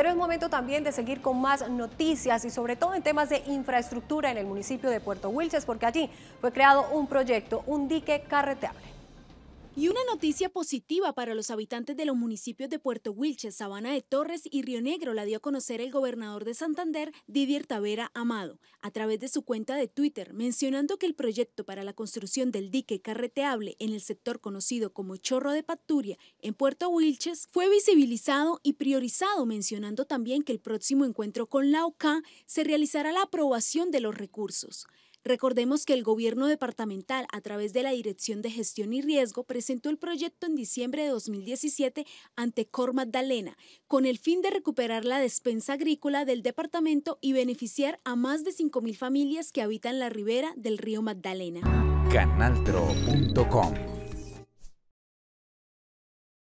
Pero es momento también de seguir con más noticias y sobre todo en temas de infraestructura en el municipio de Puerto Wilches, porque allí fue creado un proyecto, un dique carreteable. Y una noticia positiva para los habitantes de los municipios de Puerto Wilches, Sabana de Torres y Río Negro la dio a conocer el gobernador de Santander, Didier Tavera Amado, a través de su cuenta de Twitter, mencionando que el proyecto para la construcción del dique carreteable en el sector conocido como Chorro de Paturia en Puerto Wilches fue visibilizado y priorizado, mencionando también que el próximo encuentro con la OCA se realizará la aprobación de los recursos. Recordemos que el gobierno departamental, a través de la Dirección de Gestión y Riesgo, presentó el proyecto en diciembre de 2017 ante Cor Magdalena, con el fin de recuperar la despensa agrícola del departamento y beneficiar a más de 5.000 familias que habitan la ribera del río Magdalena. Canaltro.com